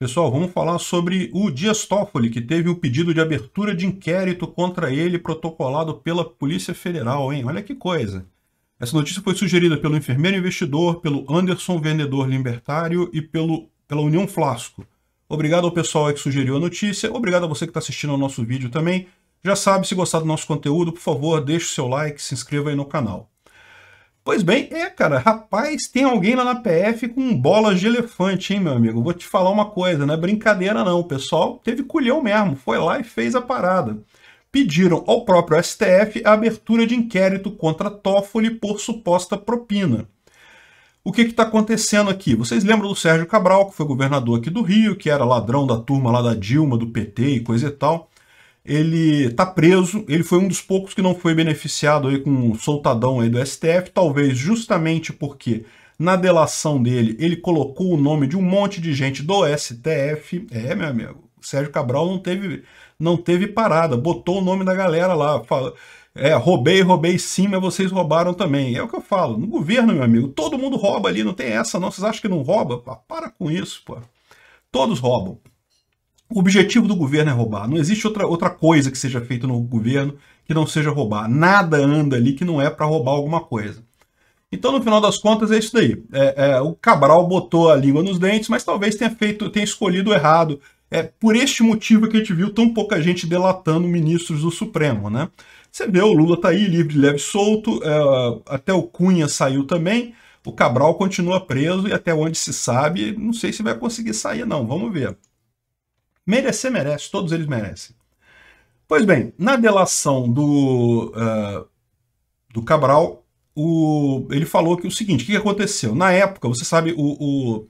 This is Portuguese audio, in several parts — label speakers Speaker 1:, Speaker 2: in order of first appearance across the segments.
Speaker 1: Pessoal, vamos falar sobre o Dias Toffoli, que teve o pedido de abertura de inquérito contra ele protocolado pela Polícia Federal, hein? Olha que coisa. Essa notícia foi sugerida pelo enfermeiro investidor, pelo Anderson Vendedor Libertário e pelo, pela União Flasco. Obrigado ao pessoal que sugeriu a notícia, obrigado a você que está assistindo ao nosso vídeo também. Já sabe, se gostar do nosso conteúdo, por favor, deixe o seu like, se inscreva aí no canal. Pois bem, é, cara, rapaz, tem alguém lá na PF com bolas de elefante, hein, meu amigo? Vou te falar uma coisa, não é brincadeira não, o pessoal teve culhão mesmo, foi lá e fez a parada. Pediram ao próprio STF a abertura de inquérito contra Toffoli por suposta propina. O que está acontecendo aqui? Vocês lembram do Sérgio Cabral, que foi governador aqui do Rio, que era ladrão da turma lá da Dilma, do PT e coisa e tal ele está preso, ele foi um dos poucos que não foi beneficiado aí com o soltadão aí do STF, talvez justamente porque na delação dele ele colocou o nome de um monte de gente do STF. É, meu amigo, Sérgio Cabral não teve, não teve parada, botou o nome da galera lá, fala, é, roubei, roubei sim, mas vocês roubaram também. É o que eu falo, no governo, meu amigo, todo mundo rouba ali, não tem essa não, vocês acham que não rouba? Pá, para com isso, pô. Todos roubam. O objetivo do governo é roubar. Não existe outra, outra coisa que seja feita no governo que não seja roubar. Nada anda ali que não é para roubar alguma coisa. Então, no final das contas, é isso daí. É, é, o Cabral botou a língua nos dentes, mas talvez tenha feito, tenha escolhido errado. É por este motivo que a gente viu tão pouca gente delatando ministros do Supremo, né? Você vê, o Lula tá aí, livre, leve, solto, é, até o Cunha saiu também, o Cabral continua preso e até onde se sabe, não sei se vai conseguir sair não, vamos ver. Merecer merece, todos eles merecem. Pois bem, na delação do, uh, do Cabral, o, ele falou que o seguinte: o que aconteceu? Na época, você sabe, o,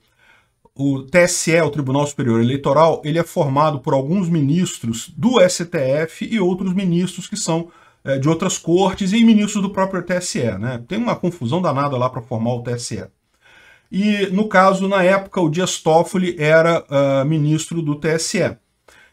Speaker 1: o, o TSE, o Tribunal Superior Eleitoral, ele é formado por alguns ministros do STF e outros ministros que são eh, de outras cortes e ministros do próprio TSE, né? Tem uma confusão danada lá para formar o TSE. E, no caso, na época, o Dias Toffoli era uh, ministro do TSE.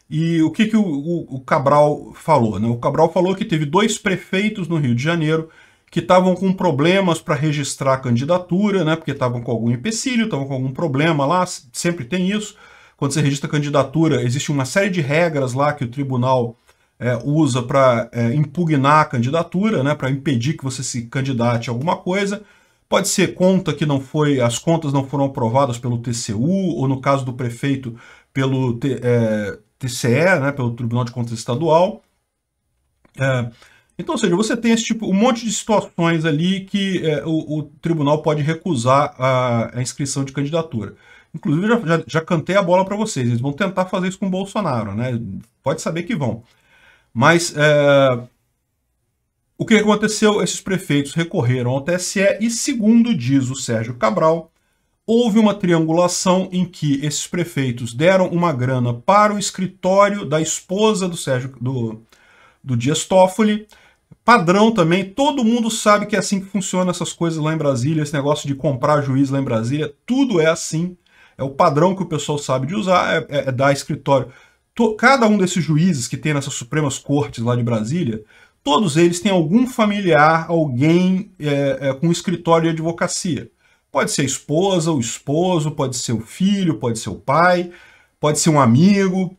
Speaker 1: E o que, que o, o, o Cabral falou? Né? O Cabral falou que teve dois prefeitos no Rio de Janeiro que estavam com problemas para registrar a candidatura, né? porque estavam com algum empecilho, estavam com algum problema lá, sempre tem isso. Quando você registra candidatura, existe uma série de regras lá que o tribunal é, usa para é, impugnar a candidatura, né? para impedir que você se candidate a alguma coisa. Pode ser conta que não foi, as contas não foram aprovadas pelo TCU, ou no caso do prefeito, pelo T, é, TCE, né, pelo Tribunal de Contas Estadual. É, então, ou seja, você tem esse tipo, um monte de situações ali que é, o, o, tribunal pode recusar a, a inscrição de candidatura. Inclusive, já, já, já cantei a bola para vocês, eles vão tentar fazer isso com o Bolsonaro, né? Pode saber que vão. Mas é, o que aconteceu? Esses prefeitos recorreram ao TSE e, segundo diz o Sérgio Cabral, houve uma triangulação em que esses prefeitos deram uma grana para o escritório da esposa do Sérgio do, do Dias Toffoli. Padrão também, todo mundo sabe que é assim que funciona essas coisas lá em Brasília, esse negócio de comprar juiz lá em Brasília, tudo é assim. É o padrão que o pessoal sabe de usar, é, é, é dar escritório. Cada um desses juízes que tem nessas Supremas Cortes lá de Brasília Todos eles têm algum familiar, alguém é, é, com escritório de advocacia. Pode ser a esposa, o esposo, pode ser o filho, pode ser o pai, pode ser um amigo.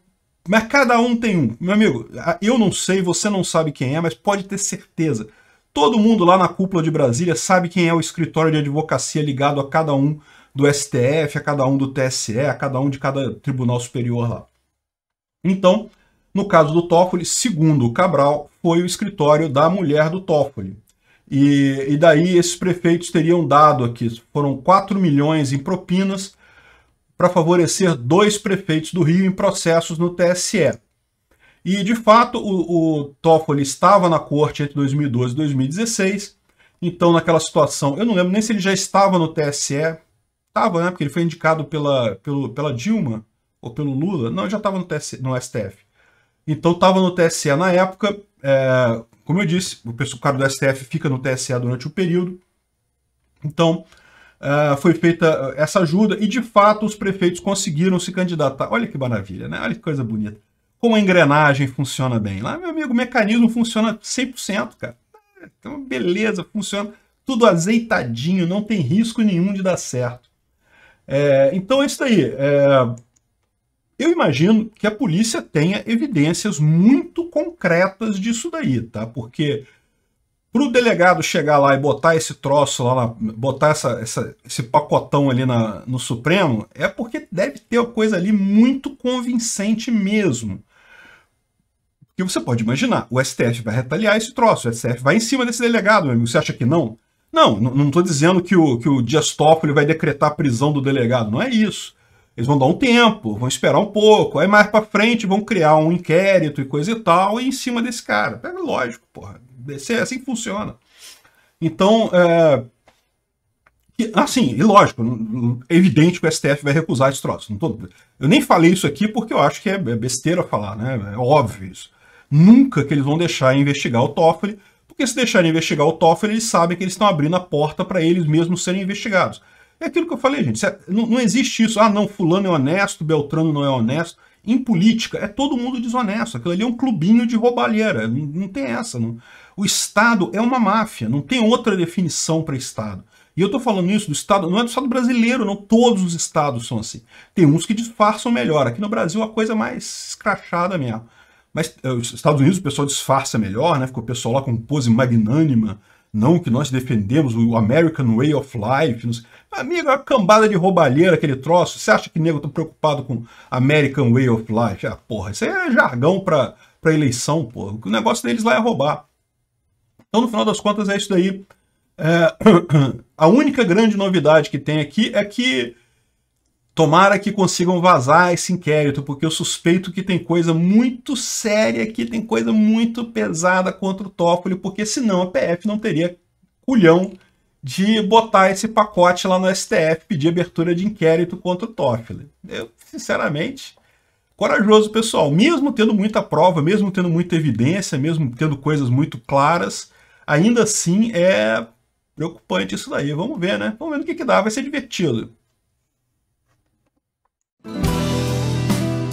Speaker 1: Mas cada um tem um. Meu amigo, eu não sei, você não sabe quem é, mas pode ter certeza. Todo mundo lá na cúpula de Brasília sabe quem é o escritório de advocacia ligado a cada um do STF, a cada um do TSE, a cada um de cada tribunal superior lá. Então, no caso do Toffoli, segundo o Cabral, foi o escritório da mulher do Toffoli. E, e daí esses prefeitos teriam dado aqui, foram 4 milhões em propinas para favorecer dois prefeitos do Rio em processos no TSE. E, de fato, o, o Toffoli estava na corte entre 2012 e 2016, então naquela situação, eu não lembro nem se ele já estava no TSE, estava, né, porque ele foi indicado pela, pelo, pela Dilma ou pelo Lula, não, ele já estava no, TSE, no STF. Então estava no TSE na época, é, como eu disse, o pessoal cara do STF fica no TSE durante o período. Então é, foi feita essa ajuda e de fato os prefeitos conseguiram se candidatar. Olha que maravilha, né? Olha que coisa bonita. Como a engrenagem funciona bem. Lá, meu amigo, o mecanismo funciona 100%, cara. Então, beleza, funciona tudo azeitadinho, não tem risco nenhum de dar certo. É, então é isso aí. É, eu imagino que a polícia tenha evidências muito concretas disso daí, tá? Porque para o delegado chegar lá e botar esse troço lá, botar essa, essa, esse pacotão ali na, no Supremo, é porque deve ter uma coisa ali muito convincente mesmo. que você pode imaginar, o STF vai retaliar esse troço, o STF vai em cima desse delegado, meu amigo. Você acha que não? Não, não estou dizendo que o, que o Dias Toffoli vai decretar a prisão do delegado, não é isso. Eles vão dar um tempo, vão esperar um pouco, aí mais para frente vão criar um inquérito e coisa e tal, e em cima desse cara. é lógico, porra. É assim que funciona. Então, é... assim, e lógico, é evidente que o STF vai recusar esse troço. Não tô... Eu nem falei isso aqui porque eu acho que é, é besteira falar, né? É óbvio isso. Nunca que eles vão deixar investigar o Toffoli, porque se deixarem investigar o Toffoli, eles sabem que eles estão abrindo a porta para eles mesmos serem investigados. É aquilo que eu falei, gente. Não, existe isso. Ah, não, fulano é honesto, Beltrano não é honesto. Em política, é todo mundo desonesto. Aquilo ali é um clubinho de roubalheira. Não, não tem essa. Não. O Estado é uma máfia. Não tem outra definição para Estado. E eu estou falando isso do Estado, não é do Estado brasileiro, não. Todos os Estados são assim. Tem uns que disfarçam melhor. Aqui no Brasil a coisa é mais escrachada mesmo. Mas eh, os Estados Unidos o pessoal disfarça melhor, né? Ficou o pessoal lá com pose magnânima não que nós defendemos o American Way of Life. Amigo, é uma cambada de roubalheira aquele troço. Você acha que nego tá preocupado com American Way of Life? Ah, porra, isso é jargão pra, pra eleição, porra. O negócio deles lá é roubar. Então, no final das contas, é isso daí. É... A única grande novidade que tem aqui é que Tomara que consigam vazar esse inquérito, porque eu suspeito que tem coisa muito séria aqui, tem coisa muito pesada contra o Toffoli, porque senão a PF não teria culhão de botar esse pacote lá no STF, pedir abertura de inquérito contra o Toffoli. Eu, sinceramente, corajoso, pessoal. Mesmo tendo muita prova, mesmo tendo muita evidência, mesmo tendo coisas muito claras, ainda assim é preocupante isso daí. Vamos ver, né? Vamos ver no que, que dá, vai ser divertido.